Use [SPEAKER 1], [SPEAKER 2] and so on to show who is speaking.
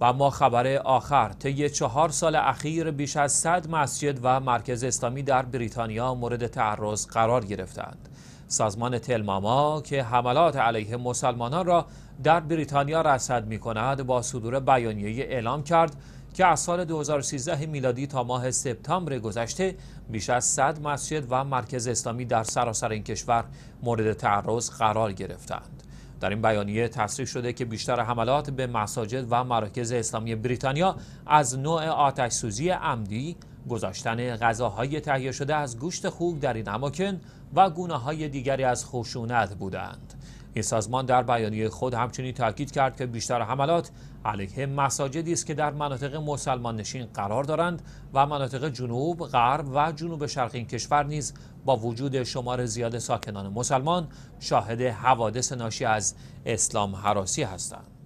[SPEAKER 1] و ما خبر آخر طی چهار سال اخیر بیش از 100 مسجد و مرکز اسلامی در بریتانیا مورد تعرض قرار گرفتند سازمان تلماما که حملات علیه مسلمانان را در بریتانیا رصد می کند با صدور بیانیه اعلام کرد که از سال 2013 میلادی تا ماه سپتامبر گذشته بیش از 100 مسجد و مرکز اسلامی در سراسر این کشور مورد تعرض قرار گرفتند. در این بیانیه تصریح شده که بیشتر حملات به مساجد و مراکز اسلامی بریتانیا از نوع آتش سوزی عمدی، گذاشتن غذاهای تهیه شده از گوشت خوک در این اماکن و گونه های دیگری از خشونت بودند. این سازمان در بیانیه خود همچنین تاکید کرد که بیشتر حملات علیه مساجدی است که در مناطق مسلمان نشین قرار دارند و مناطق جنوب، غرب و جنوب شرق این کشور نیز با وجود شمار زیاد ساکنان مسلمان شاهد حوادث ناشی از اسلام حراسی هستند.